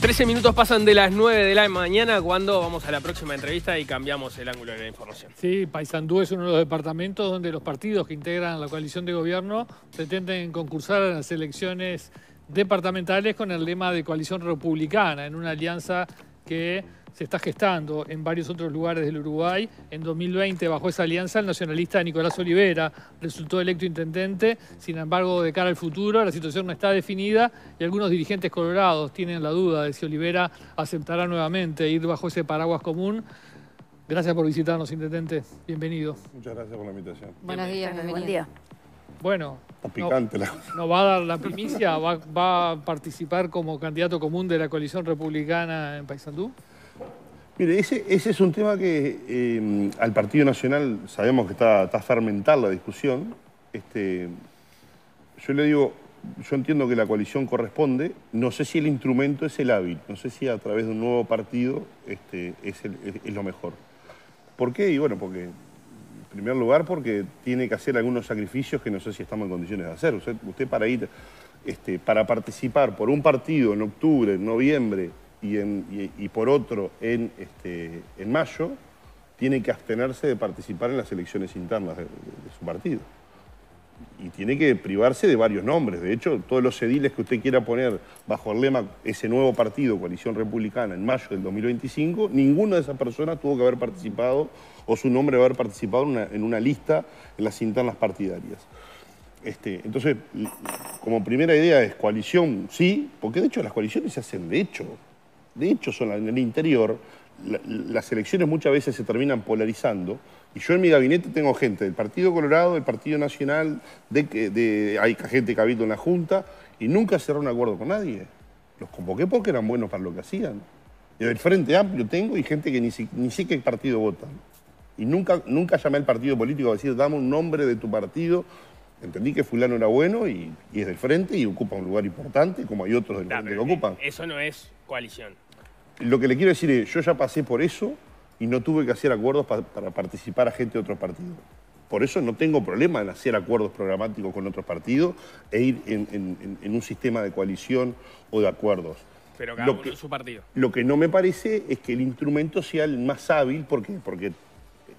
13 minutos pasan de las 9 de la mañana cuando vamos a la próxima entrevista y cambiamos el ángulo de la información. Sí, Paysandú es uno de los departamentos donde los partidos que integran la coalición de gobierno pretenden concursar en las elecciones departamentales con el lema de coalición republicana, en una alianza que se está gestando en varios otros lugares del Uruguay. En 2020, bajo esa alianza, el nacionalista Nicolás Olivera resultó electo intendente. Sin embargo, de cara al futuro, la situación no está definida y algunos dirigentes colorados tienen la duda de si Olivera aceptará nuevamente ir bajo ese paraguas común. Gracias por visitarnos, intendente. Bienvenido. Muchas gracias por la invitación. Buenos días, Buen día. Bueno, ¿nos la va a dar la primicia, va, va a participar como candidato común de la coalición republicana en Paysandú. Mire, ese, es un tema que em, al Partido Nacional sabemos que está, está fermentar la discusión. Este, yo le digo, yo entiendo que la coalición corresponde, no sé si el instrumento es el hábil, no sé si a través de un nuevo partido este, es, lo mejor. ¿Por qué? Y bueno, porque en primer lugar porque tiene que hacer algunos sacrificios que no sé si estamos en condiciones de hacer. Usted, para ir, este, para participar por un partido en octubre, en noviembre, y, por otro en, este, en mayo, tiene que abstenerse de participar en las elecciones internas de, su partido. Y tiene que privarse de varios nombres. De hecho, todos los ediles que usted quiera poner bajo el lema ese nuevo partido, Coalición Republicana, en mayo del 2025, ninguna de esas personas tuvo que haber participado o su nombre haber participado en una, lista en las internas partidarias. Este, entonces, como primera idea es coalición, sí, porque de hecho las coaliciones se hacen de hecho. De hecho, en el interior, las elecciones muchas veces se terminan polarizando. Y yo en mi gabinete tengo gente del Partido Colorado, del Partido Nacional, de, hay gente que habita en la Junta, y nunca cerró un acuerdo con nadie. Los convoqué porque eran buenos para lo que hacían. Y Del Frente Amplio tengo y gente que ni, siquiera el partido vota. Y nunca, nunca llamé al partido político a decir, dame un nombre de tu partido. Entendí que fulano era bueno y, es del Frente y ocupa un lugar importante, como hay otros del Frente que eh, ocupan. Eso no es coalición lo que le quiero decir es, yo ya pasé por eso y no tuve que hacer acuerdos para participar a gente de otros partidos. Por eso no tengo problema en hacer acuerdos programáticos con otros partidos e ir en, un sistema de coalición o de acuerdos. Pero cada su partido. Lo que no me parece es que el instrumento sea el más hábil, ¿por porque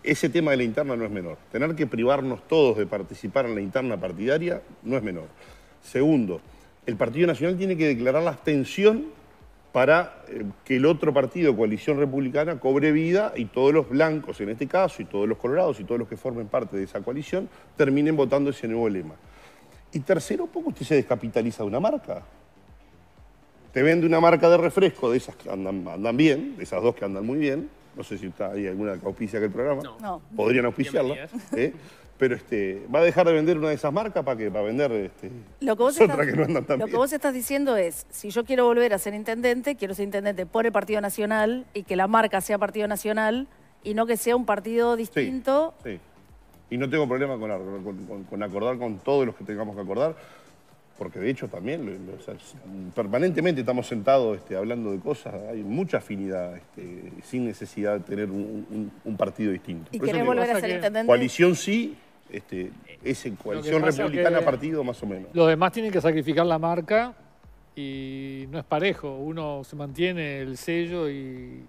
ese tema de la interna no es menor. Tener que privarnos todos de participar en la interna partidaria no es menor. Segundo, el Partido Nacional tiene que declarar la abstención para eh, que el otro partido, Coalición Republicana, cobre vida y todos los blancos en este caso, y todos los colorados y todos los que formen parte de esa coalición, terminen votando ese nuevo lema. Y tercero, poco usted se descapitaliza de una marca. Te vende una marca de refresco, de esas que andan, bien, de esas dos que andan muy bien. No sé si está, hay alguna que auspicia aquel programa. No. no. Podrían auspiciarla. Pero este, ¿va a dejar de vender una de esas marcas para que Para vender este, lo que vos estás, no tan Lo que vos estás diciendo es, si yo quiero volver a ser intendente, quiero ser intendente por el Partido Nacional y que la marca sea Partido Nacional y no que sea un partido distinto. Sí, Y no tengo problema con, acordar con todos los que tengamos que acordar, porque de hecho también permanentemente estamos sentados este, hablando de cosas, hay mucha afinidad, este, sin necesidad de tener un, un partido distinto. ¿Y querés volver a ser intendente? Coalición sí, este, es en coalición republicana partido más o menos. Los demás tienen que sacrificar la marca y no es parejo. Uno se mantiene el sello y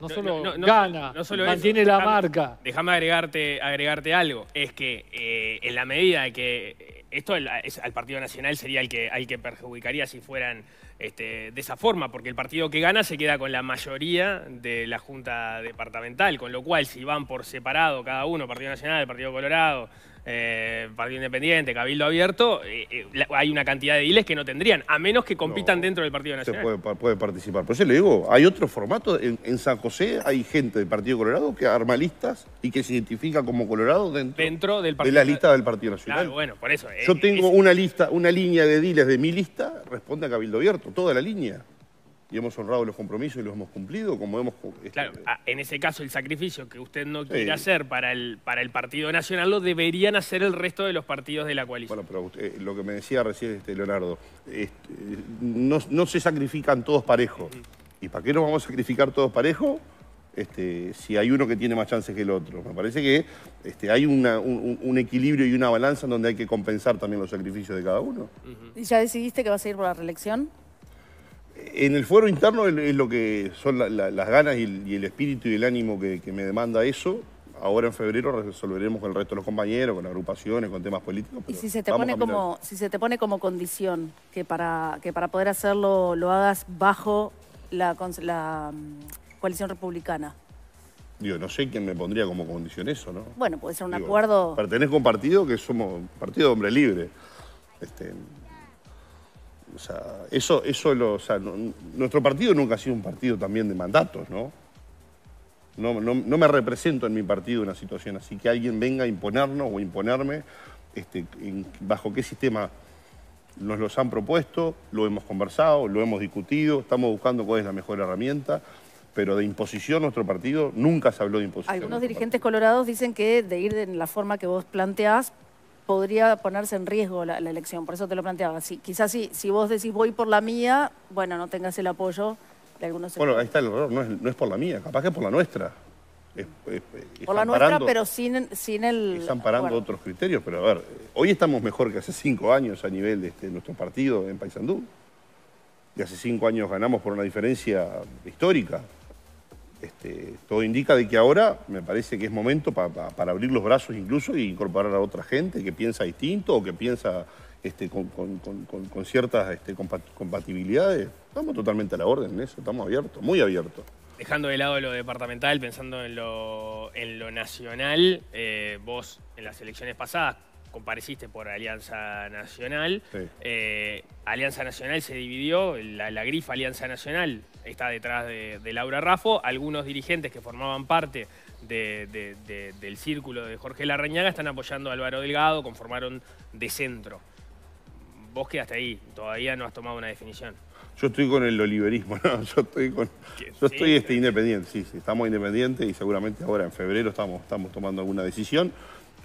no, solo no, no, gana, mantiene la marca. Déjame agregarte, agregarte algo. Es que eh, en la medida de que esto al Partido Nacional sería el que, al que perjudicaría si fueran este, de esa forma, porque el partido que gana se queda con la mayoría de la Junta Departamental, con lo cual si van por separado cada uno, Partido Nacional, Partido Colorado, eh, Partido Independiente, Cabildo Abierto, eh, eh, hay una cantidad de diles que no tendrían, a menos que compitan dentro del Partido Nacional. Se puede, participar. Por eso le digo, hay otro formato. En, San José hay gente del Partido Colorado que arma listas y que se identifica como Colorado dentro, del de la lista del Partido Nacional. bueno, por eso. Yo tengo una lista, una línea de diles de mi lista responde a Cabildo Abierto, toda la línea. Y hemos honrado los compromisos y los hemos cumplido como hemos... Este, claro, ah, en ese caso el sacrificio que usted no quiere hacer para el, para el Partido Nacional lo deberían hacer el resto de los partidos de la coalición. Bueno, pero eh, lo que me decía recién este Leonardo, este, no, se sacrifican todos parejos. ¿Y para qué nos vamos a sacrificar todos parejos? Este, si hay uno que tiene más chances que el otro. Me parece que este, hay un, equilibrio y una balanza en donde hay que compensar también los sacrificios de cada uno. ¿Y ya decidiste que vas a ir por la reelección? En el foro interno es lo que son las ganas y el, espíritu y el ánimo que, me demanda eso ahora en febrero resolveremos con el resto de los compañeros, con agrupaciones, con temas políticos. y si se te pone como, condición que para, poder hacerlo lo hagas bajo la mm, coalición republicana? Digo, no sé quién me pondría como condición eso, ¿no? Bueno, puede ser un acuerdo... Pertenezco a un partido que somos partido de hombre libre. Este, o sea, eso, eso lo, nuestro partido nunca ha sido un partido también de mandatos, ¿no? No, no me represento en mi partido una situación así, que alguien venga a imponernos o imponerme este, bajo qué sistema nos los han propuesto, lo hemos conversado, lo hemos discutido, estamos buscando cuál es la mejor herramienta pero de imposición nuestro partido nunca se habló de imposición. Algunos dirigentes colorados dicen que de ir de la forma que vos planteás podría ponerse en riesgo la, elección, por eso te lo planteaba. Si, quizás si, vos decís voy por la mía, bueno, no tengas el apoyo de algunos... Bueno, ahí está el error, no es, por la mía, capaz que es por la nuestra. por la nuestra, pero sin, sin el... Están parando otros criterios, pero a ver, hoy estamos mejor que hace cinco años a nivel de este, nuestro partido en Paysandú. Y hace cinco años ganamos por una diferencia histórica. Este, todo indica de que ahora me parece que es momento para abrir los brazos incluso e incorporar a otra gente que piensa distinto o que piensa este, con, ciertas este, compatibilidades. Estamos totalmente a la orden en eso, estamos abiertos, muy abiertos. Dejando de lado lo departamental, pensando en lo, nacional, eh, vos en las elecciones pasadas compareciste por Alianza Nacional. Eh, Alianza Nacional se dividió, la, grifa Alianza Nacional está detrás de, Laura Raffo. Algunos dirigentes que formaban parte del círculo de Jorge Larrañaga están apoyando a Álvaro Delgado, conformaron de centro. Vos hasta ahí, todavía no has tomado una definición. Yo estoy con el oliverismo, ¿no? yo estoy con, yo estoy este eh. independiente, sí, sí, estamos independientes y seguramente ahora en febrero estamos, estamos tomando alguna decisión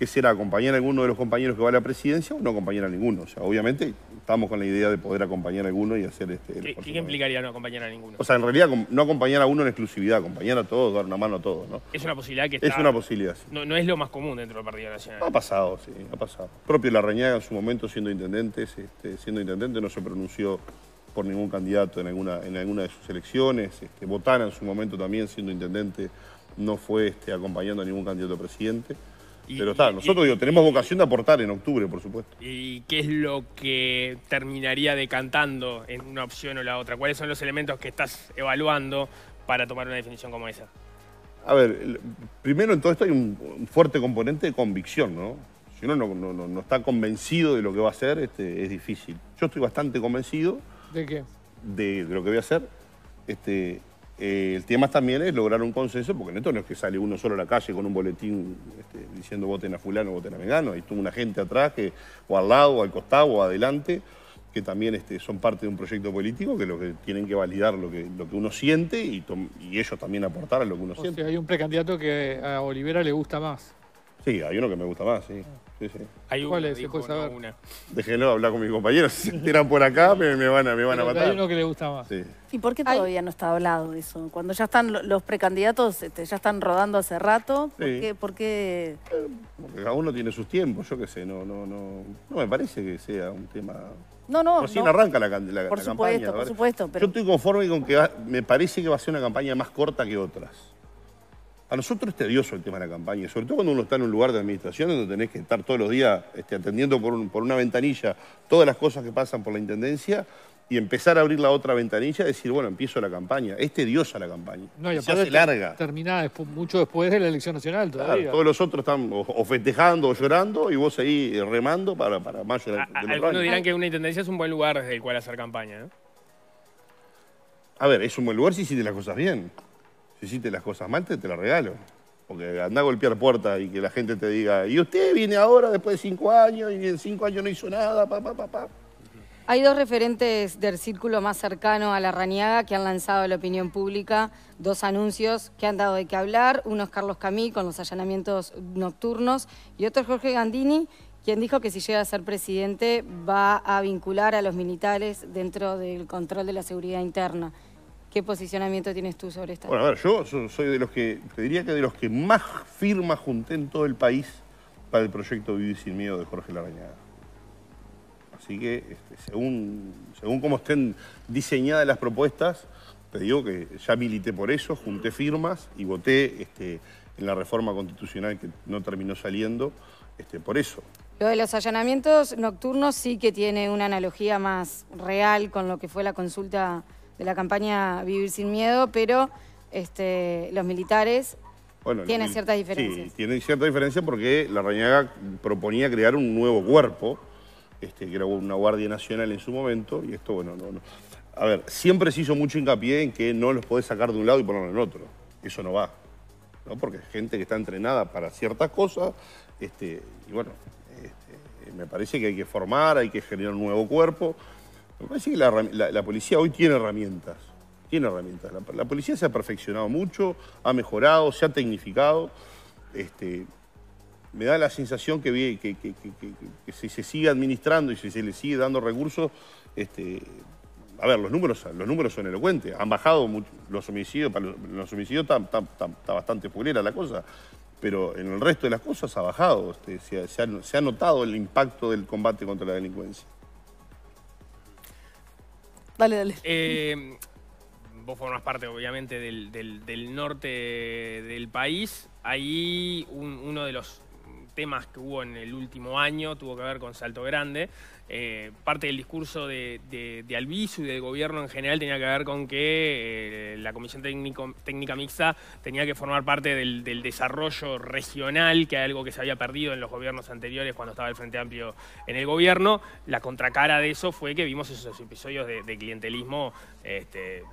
que será acompañar a alguno de los compañeros que va a la presidencia o no acompañar a ninguno. O sea, obviamente estamos con la idea de poder acompañar a alguno y hacer este... ¿Qué, implicaría no acompañar a ninguno? O sea, en realidad no acompañar a uno en exclusividad, acompañar a todos, dar una mano a todos, ¿no? Es una posibilidad que está... Es una posibilidad, no, es lo más común dentro del Partido Nacional. Ha pasado, sí, ha pasado. Propio Larrañaga en su momento siendo intendente, este, siendo intendente no se pronunció por ningún candidato en alguna, en alguna de sus elecciones. Este, Botana en su momento también siendo intendente no fue este, acompañando a ningún candidato a presidente. Pero está, nosotros tenemos vocación de aportar en octubre, por supuesto. ¿Y qué es lo que terminaría decantando en una opción o la otra? ¿Cuáles son los elementos que estás evaluando para tomar una definición como esa? A ver, primero en todo esto hay un fuerte componente de convicción, ¿no? Si uno no, está convencido de lo que va a hacer, este, es difícil. Yo estoy bastante convencido. ¿De qué? De, de lo que voy a hacer. Este, eh, el tema también es lograr un consenso, porque en esto no es que sale uno solo a la calle con un boletín este, diciendo voten a fulano, voten a vegano, hay una gente atrás que, o al lado, o al costado, o adelante, que también este, son parte de un proyecto político, que lo que tienen que validar lo que, uno siente y, ellos también aportar a lo que uno siente. hay un precandidato que a Olivera le gusta más. Sí, hay uno que me gusta más, sí. sí, sí. Hay ¿Cuál es? Dijo, Déjenlo hablar con mis compañeros. Si tiran por acá, me, van a, me van a matar. Hay uno que le gusta más. Sí. ¿Y por qué todavía no está hablado eso? Cuando ya están los precandidatos, este, ya están rodando hace rato. ¿Por qué? Por qué? porque cada uno tiene sus tiempos, yo qué sé. No, no, no, no me parece que sea un tema... No, no. no. no. arranca la, la, la campaña. Por supuesto, por supuesto. Yo estoy conforme con que me parece que va a ser una campaña más corta que otras. A nosotros es tedioso el tema de la campaña, sobre todo cuando uno está en un lugar de administración donde tenés que estar todos los días este, atendiendo por, una ventanilla todas las cosas que pasan por la intendencia y empezar a abrir la otra ventanilla y decir, bueno, empiezo la campaña. Es tediosa la campaña. No, y Se hace larga. Terminada mucho después de la elección nacional todavía. todos los otros están o, festejando o llorando y vos ahí eh, remando para, para mayo de, la Algunos dirán que una intendencia es un buen lugar desde el cual hacer campaña, ¿no? A ver, es un buen lugar si hiciste las cosas bien. Si hiciste las cosas mal, te, las lo regalo. Porque anda a golpear puertas y que la gente te diga, y usted viene ahora después de cinco años y en cinco años no hizo nada, pa, pa, pa, Hay dos referentes del círculo más cercano a la Raniaga que han lanzado a la opinión pública dos anuncios que han dado de qué hablar. Uno es Carlos Camí con los allanamientos nocturnos y otro es Jorge Gandini, quien dijo que si llega a ser presidente va a vincular a los militares dentro del control de la seguridad interna. ¿Qué posicionamiento tienes tú sobre esta? Bueno, a ver, yo soy de los que, te diría que de los que más firmas junté en todo el país para el proyecto Vivir sin Miedo de Jorge Larrañaga. Así que, este, según, según cómo estén diseñadas las propuestas, te digo que ya milité por eso, junté firmas y voté este, en la reforma constitucional que no terminó saliendo este, por eso. Lo de los allanamientos nocturnos sí que tiene una analogía más real con lo que fue la consulta de la campaña Vivir sin Miedo, pero este, los militares tienen ciertas diferencias. Sí, tienen cierta diferencia porque la Rañaga proponía crear un nuevo cuerpo, este, que era una Guardia Nacional en su momento, y esto, bueno, no, no. A ver, siempre se hizo mucho hincapié en que no los podés sacar de un lado y ponerlo en otro. Eso no va. ¿no? Porque es gente que está entrenada para ciertas cosas, este, y bueno, este, me parece que hay que formar, hay que generar un nuevo cuerpo. Me parece que la, policía hoy tiene herramientas. Tiene herramientas. La, policía se ha perfeccionado mucho, ha mejorado, se ha tecnificado. Este, me da la sensación que, que, si se sigue administrando y si se le sigue dando recursos, este, a ver, los números, los números son elocuentes. Han bajado los homicidios, los, homicidios está, está, bastante fulera la cosa, pero en el resto de las cosas ha bajado. Este, se ha notado el impacto del combate contra la delincuencia. Dale, dale. Eh, vos formas parte, obviamente, del, norte del país. Ahí uno de los temas que hubo en el último año tuvo que ver con Salto Grande. Eh, parte del discurso de, de, y del gobierno en general tenía que ver con que eh, la Comisión Técnico, Técnica Mixta tenía que formar parte del, desarrollo regional, que es algo que se había perdido en los gobiernos anteriores cuando estaba el Frente Amplio en el gobierno. La contracara de eso fue que vimos esos episodios de, clientelismo este,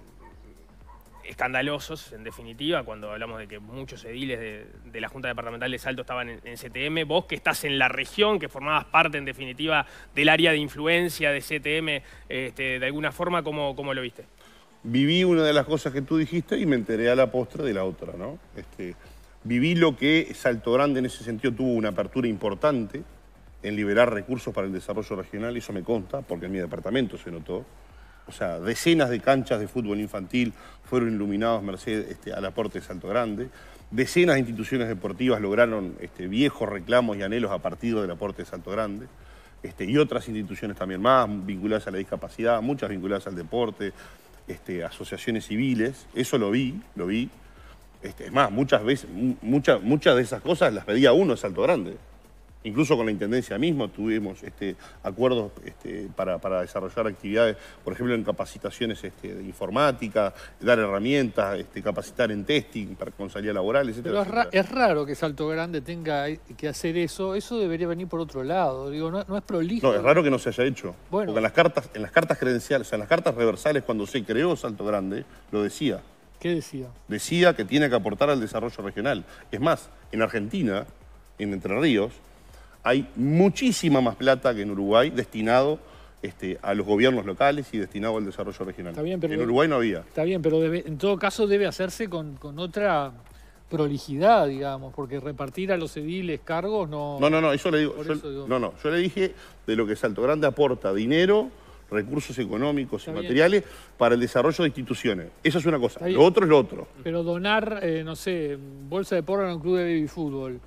escandalosos, en definitiva, cuando hablamos de que muchos ediles de, la Junta Departamental de Salto estaban en, CTM, vos que estás en la región, que formabas parte, en definitiva, del área de influencia de CTM, este, de alguna forma, ¿cómo, lo viste? Viví una de las cosas que tú dijiste y me enteré a la postre de la otra, ¿no? Este, viví lo que Salto Grande en ese sentido tuvo una apertura importante en liberar recursos para el desarrollo regional, eso me consta, porque en mi departamento se notó o sea, decenas de canchas de fútbol infantil fueron iluminadas mercedes al este, aporte de Salto Grande. Decenas de instituciones deportivas lograron este, viejos reclamos y anhelos a partir del aporte de Salto Grande. Este, y otras instituciones también más, vinculadas a la discapacidad, muchas vinculadas al deporte, este, asociaciones civiles. Eso lo vi, lo vi. Este, es más, muchas veces, muchas, muchas de esas cosas las pedía uno de Salto Grande. Incluso con la Intendencia mismo tuvimos este, acuerdos este, para, desarrollar actividades, por ejemplo, en capacitaciones este, de informática, dar herramientas, este, capacitar en testing para salida laboral, etc. es, raro que Salto Grande tenga que hacer eso. Eso debería venir por otro lado. Digo, no, es prolijo. No, es raro que no se haya hecho. Bueno. Porque en las cartas, en las cartas credenciales, en las cartas reversales, cuando se creó Salto Grande, lo decía. ¿Qué decía? Decía que tiene que aportar al desarrollo regional. Es más, en Argentina, en Entre Ríos, hay muchísima más plata que en Uruguay destinado este, a los gobiernos locales y destinado al desarrollo regional. Está pero en Uruguay no había. Está bien, pero en todo caso debe hacerse con, otra prolijidad, digamos, porque repartir a los ediles cargos no... No, no, no, eso le digo, No, no, yo le dije de lo que Salto Grande aporta, dinero, recursos económicos y materiales para el desarrollo de instituciones. Eso es una cosa, lo otro es lo otro. Pero donar, eh, no sé, bolsa de porra en un club de baby fútbol,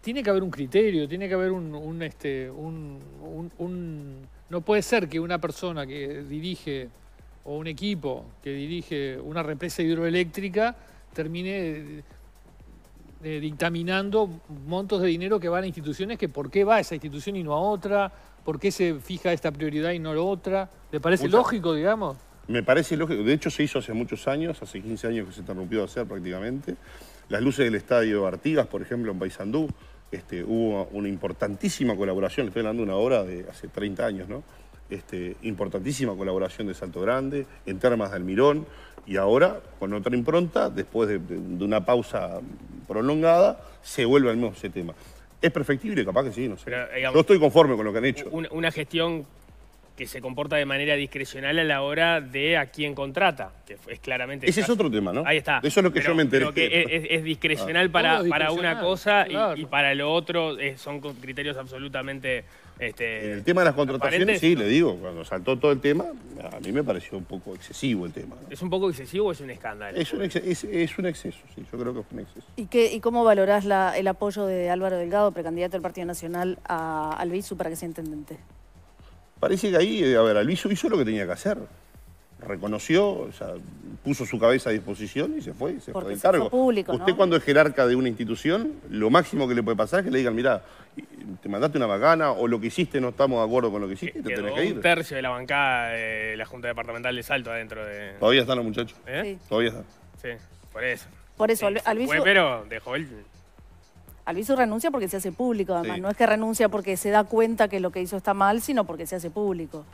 tiene que haber un criterio, tiene que haber un, este, un, No puede ser que una persona que dirige o un equipo que dirige una represa hidroeléctrica termine eh, eh, dictaminando montos de dinero que van a instituciones que por qué va a esa institución y no a otra, por qué se fija esta prioridad y no la otra. ¿Le parece lógico, digamos? Me parece lógico. De hecho, se hizo hace muchos años, hace 15 años que se interrumpió de hacer prácticamente. Las luces del estadio Artigas, por ejemplo, en Paysandú, este, hubo una importantísima colaboración, le estoy hablando una hora de hace 30 años, ¿no? Este, importantísima colaboración de Salto Grande, en Termas de Almirón, y ahora, con otra impronta, después de, una pausa prolongada, se vuelve al mismo ese tema. Es perfectible, capaz que sí, no sé. no estoy conforme con lo que han hecho. una gestión que se comporta de manera discrecional a la hora de a quién contrata, es claramente... Ese es otro tema, ¿no? Ahí está. Eso es lo que yo me enteré. que es, discrecional, ah. para, para, una cosa y, para lo otro eh, son criterios absolutamente... Este, el tema de las contrataciones, sí, le digo, cuando saltó todo el tema, a mí me pareció un poco excesivo el tema. ¿Es un poco excesivo o es un escándalo? Es un, exceso, sí, yo creo que es un exceso. ¿Y, qué, y cómo valorás el apoyo de Álvaro Delgado, precandidato del Partido Nacional, a, al BISU para que sea intendente? Parece que ahí, a ver, Alviso hizo lo que tenía que hacer. Reconoció, o sea, puso su cabeza a disposición y se fue, se fue del cargo. Público, Usted cuando es jerarca de una institución, lo máximo que le puede pasar es que le digan, mira, te mandaste una bacana o lo que hiciste no estamos de acuerdo con lo que hiciste, te tenés que ir. un tercio de la bancada de la Junta Departamental de Salto adentro de... Todavía están los muchachos. ¿Eh? Todavía están. Sí, por eso. Por eso, Alviso... pero dejó él. Albizu renuncia porque se hace público, además. No es que renuncia porque se da cuenta que lo que hizo está mal, sino porque se hace público.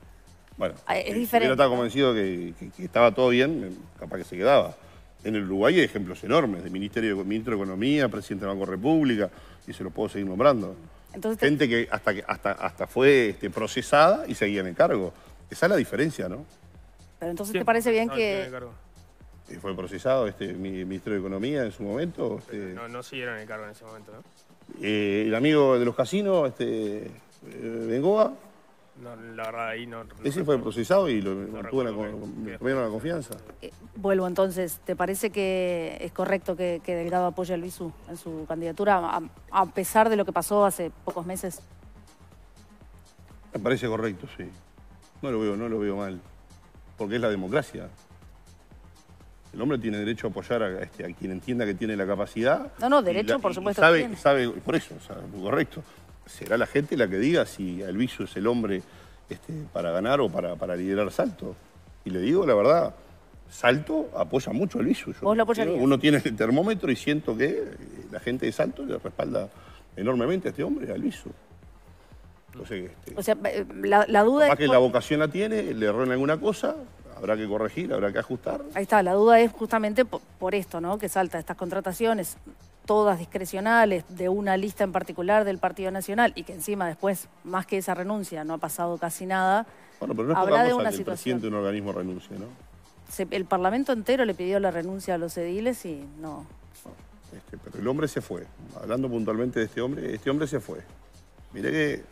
Bueno, ah, es eh, diferente. no estaba convencido que, estaba todo bien, capaz que se quedaba. En el Uruguay hay ejemplos enormes de Ministerio Ministro de Economía, Presidente del Banco de República, y se lo puedo seguir nombrando. Gente que hasta, hasta, hasta fue este, procesada y seguía en el cargo. Esa es la diferencia, ¿no? Pero entonces, ¿te parece bien que, eh, fue procesado este ministro de Economía en su momento. Este. no, no siguieron el cargo en ese momento, ¿no? Eh, el amigo de los casinos, este, eh, Bengoa. No, la verdad ahí no. ese fue procesado y lo no la, confianza. vuelvo entonces, ¿te parece que es correcto que, Delgado apoye a Luis en su candidatura, a, pesar de lo que pasó hace pocos meses? Me parece correcto, sí. No lo veo, no lo veo mal. Porque es la democracia. El hombre tiene derecho a apoyar este, a, quien entienda que tiene la capacidad. No, no, derecho, por supuesto. Sabe, tiene. por eso, correcto. Será la gente la que diga si Alviso es el hombre este, para ganar o para, liderar Salto. Y le digo la verdad, Salto apoya mucho a Alviso. Uno tiene el termómetro y siento que eh, la gente de Salto le respalda enormemente a este hombre, a Alviso. Este, o sea, eh, la, duda es... que la vocación la tiene, le erró alguna cosa, habrá que corregir, habrá que ajustar. Ahí está, la duda es justamente por, esto, ¿no? Que salta estas contrataciones todas discrecionales de una lista en particular del Partido Nacional y que encima después, más que esa renuncia, no ha pasado casi nada. Bueno, pero no habrá de una que el presidente de un organismo renuncie, ¿no? el Parlamento entero le pidió la renuncia a los ediles y no. Este, pero el hombre se fue. Hablando puntualmente de este hombre, este hombre se fue. Mirá que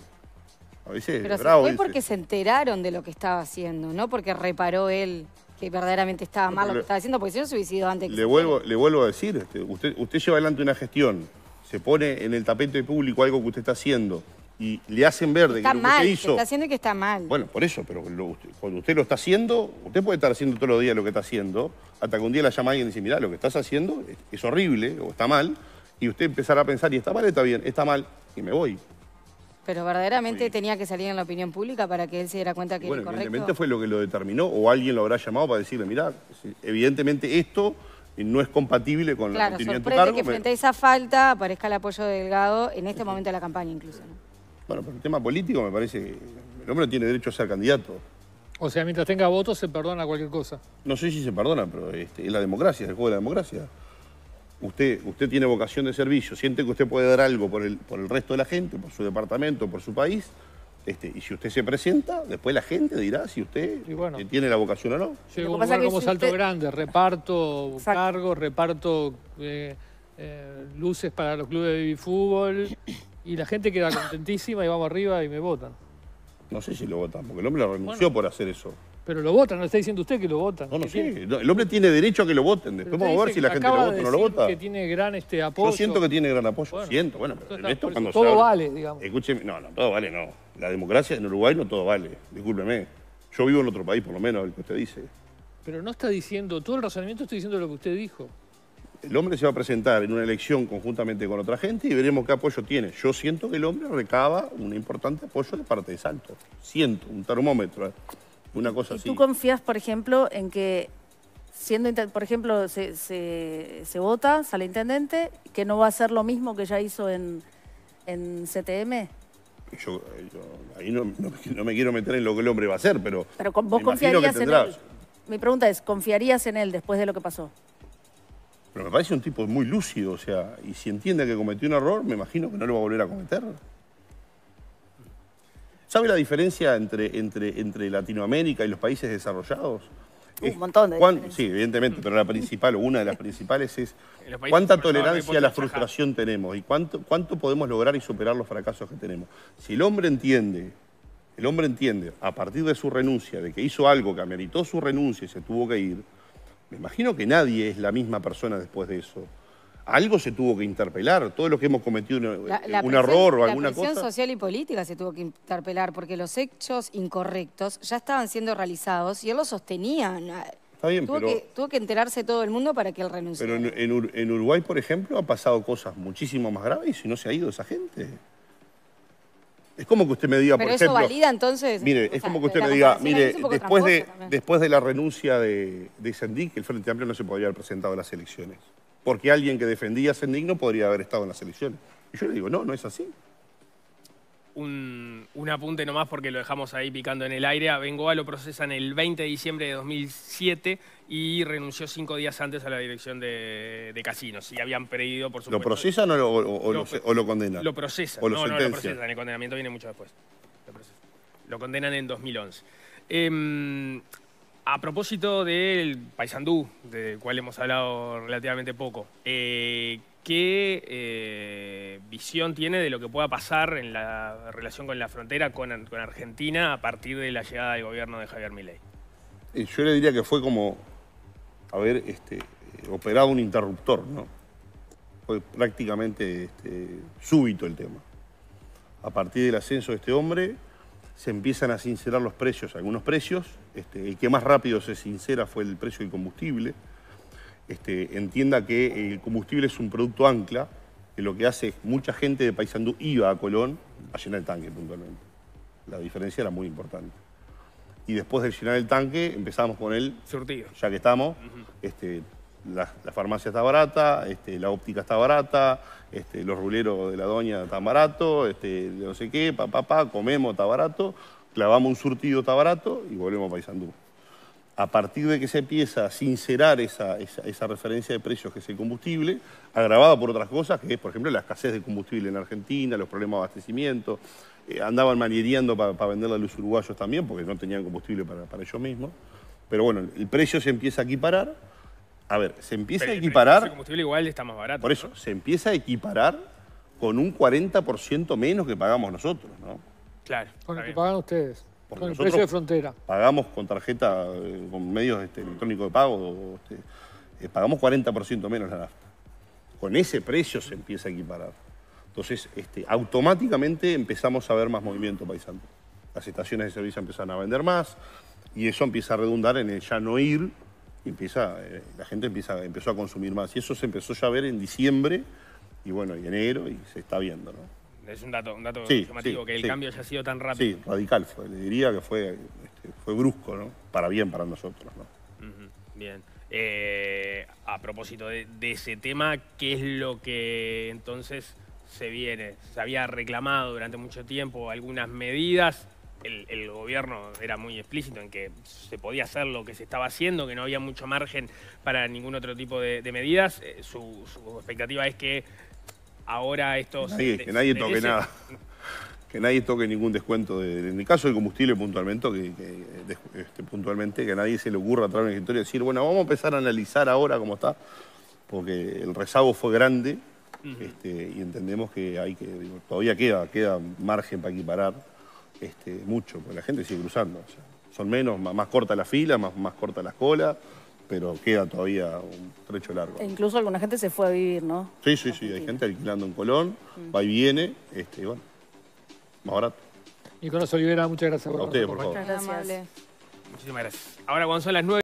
a veces, Pero porque se enteraron de lo que estaba haciendo, no porque reparó él que verdaderamente estaba mal lo que estaba haciendo, porque si no suicidó antes. le, vuelvo, le vuelvo a decir, este, usted, lleva adelante una gestión, se pone en el tapete público algo que usted está haciendo, y le hacen ver de que lo que usted hizo... está haciendo que está mal. Bueno, por eso, pero cuando usted lo está haciendo, usted puede estar haciendo todos los días lo que está haciendo, hasta que un día la llama alguien y dice, mira, lo que estás haciendo es, es horrible o está mal, y usted empezará a pensar, y está mal, está bien, está mal, y me voy. Pero verdaderamente tenía que salir en la opinión pública para que él se diera cuenta que bueno, era correcto. Evidentemente fue lo que lo determinó, o alguien lo habrá llamado para decirle, mirá, evidentemente esto no es compatible con la continuidad de cargo. Claro, que frente a esa falta aparezca el apoyo de Delgado en este momento de la campaña incluso. Bueno, pero el tema político me parece que el hombre no tiene derecho a ser candidato. O sea, mientras tenga votos se perdona cualquier cosa. No sé si se perdona, pero este, es la democracia, es el juego de la democracia usted, usted tiene vocación de servicio, siente que usted puede dar algo por el, por el resto de la gente, por su departamento, por su país, este, y si usted se presenta, después la gente dirá si usted eh, tiene la vocación o no. Yo un lugar como Salto Grande, reparto cargos, reparto eh, eh, luces para los clubes de fútbol y la gente queda contentísima y vamos arriba y me votan. No sé si lo votan, porque el hombre lo renunció por hacer eso. Pero lo votan, no está diciendo usted que lo votan. No, no sí. El hombre tiene derecho a que lo voten. Después vamos a ver si la gente lo vota o no lo vota. que tiene gran este, apoyo. Yo siento que tiene gran apoyo. siento, bueno, pero esto cuando Todo vale, digamos. Escúcheme, no, no, todo vale no. La democracia en Uruguay no todo vale, discúlpeme. Yo vivo en otro país, por lo menos, el que usted dice. Pero no está diciendo, todo el razonamiento está diciendo lo que usted dijo. El hombre se va a presentar en una elección conjuntamente con otra gente y veremos qué apoyo tiene. Yo siento que el hombre recaba un importante apoyo de parte de Santos. Siento, un termómetro. ¿eh? cosa ¿Y ¿Tú confías, por ejemplo, en que siendo, por ejemplo, se, vota, sale intendente, que no va a ser lo mismo que ya hizo en, CTM? Eh, yo, ahí no, me quiero meter en lo que el hombre va a hacer, pero. Pero vos confiarías en él. Mi pregunta es: ¿confiarías en él después de lo que pasó? Pero me parece un tipo muy lúcido, o sea, y si entiende que cometió un error, me imagino que no lo va a volver a cometer. ¿Sabe la diferencia entre, entre, entre Latinoamérica y los países desarrollados? un montón de Sí, evidentemente, pero la principal, una de las principales es cuánta tolerancia a la frustración tenemos y cuánto, cuánto podemos lograr y superar los fracasos que tenemos. Si el hombre entiende, el hombre entiende a partir de su renuncia, de que hizo algo que ameritó su renuncia y se tuvo que ir, me imagino que nadie es la misma persona después de eso algo se tuvo que interpelar, todo lo que hemos cometido un, error o alguna cosa. La social y política se tuvo que interpelar porque los hechos incorrectos ya estaban siendo realizados y él los sostenía. Está tuvo, que, tuvo que enterarse todo el mundo para que él renunciara. Pero en, Uruguay, por ejemplo, ha pasado cosas muchísimo más graves y no se ha ido esa gente. Es como que usted me diga, por eso valida entonces... Mire, es como que usted me diga, mire, después de, después de la renuncia de, de que el Frente Amplio no se podría haber presentado a las elecciones porque alguien que defendía ser digno podría haber estado en las elecciones. Y yo le digo, no, no es así. Un, apunte nomás porque lo dejamos ahí picando en el aire. A Bengoa lo procesan el 20 de diciembre de 2007 y renunció cinco días antes a la dirección de, casinos. Y habían pedido, por supuesto... ¿Lo procesan o lo, condenan? Lo procesan. no, no, lo procesan. El condenamiento viene mucho después. Lo, lo condenan en 2011. Eh, em, a propósito del Paysandú, del cual hemos hablado relativamente poco, eh, ¿qué eh, visión tiene de lo que pueda pasar en la relación con la frontera con, Argentina a partir de la llegada del gobierno de Javier Milei? Yo le diría que fue como haber este, operado un interruptor, ¿no? Fue prácticamente este, súbito el tema. A partir del ascenso de este hombre, se empiezan a sincerar los precios, algunos precios. Este, el que más rápido se sincera fue el precio del combustible. Este, entienda que el combustible es un producto ancla, que lo que hace es mucha gente de Paisandú iba a Colón a llenar el tanque puntualmente. La diferencia era muy importante. Y después de llenar el tanque empezamos con el... Surtido. Ya que estamos, la, farmacia está barata, este, la óptica está barata, este, los ruleros de la doña están baratos, este, no sé qué, papá, pa, comemos, está barato, clavamos un surtido, está barato y volvemos a Paysandú. A partir de que se empieza a sincerar esa, referencia de precios que es el combustible, agravada por otras cosas, que es, por ejemplo, la escasez de combustible en Argentina, los problemas de abastecimiento, eh, andaban manieriendo para vender venderle a los uruguayos también, porque no tenían combustible para, para ellos mismos. Pero bueno, el precio se empieza a equiparar, a ver, se empieza a equiparar... El combustible igual está más barato. Por eso, se empieza a equiparar con un 40% menos que pagamos nosotros, ¿no? Claro. Con lo que pagan ustedes. con el precio de frontera. Pagamos con tarjeta, eh, con medios este, electrónicos de pago, este, eh, pagamos 40% menos la nafta. Con ese precio se empieza a equiparar. Entonces, este, automáticamente empezamos a ver más movimiento paisano. Las estaciones de servicio empiezan a vender más y eso empieza a redundar en el ya no ir empieza, eh, la gente empieza, empezó a consumir más. Y eso se empezó ya a ver en diciembre y bueno, y enero y se está viendo, ¿no? Es un dato, un dato que el cambio haya sido tan rápido. Sí, radical le diría que fue, este, fue brusco, ¿no? Para bien, para nosotros, ¿no? bien. Eh, a propósito de, de ese tema, ¿qué es lo que entonces se viene? Se había reclamado durante mucho tiempo algunas medidas, el, gobierno era muy explícito en que se podía hacer lo que se estaba haciendo, que no había mucho margen para ningún otro tipo de, medidas. Eh, su, expectativa es que ahora esto... que nadie toque nada. Que nadie toque ningún descuento, de, en el caso del combustible puntualmente que, este, puntualmente, que nadie se le ocurra traer una historia y decir, bueno, vamos a empezar a analizar ahora cómo está, porque el rezago fue grande, este, y entendemos que hay que todavía queda, queda margen para equiparar este, mucho, porque la gente sigue cruzando. son menos, más, corta la fila, más, más corta la cola, pero queda todavía un trecho largo. E incluso alguna gente se fue a vivir, ¿no? Sí, sí, sí, hay gente alquilando en Colón, mm. va y viene, este, bueno, más barato. Nicolás Olivera, muchas gracias. A ustedes, por favor. Muchas gracias. Muchísimas gracias. Ahora cuando son las 9...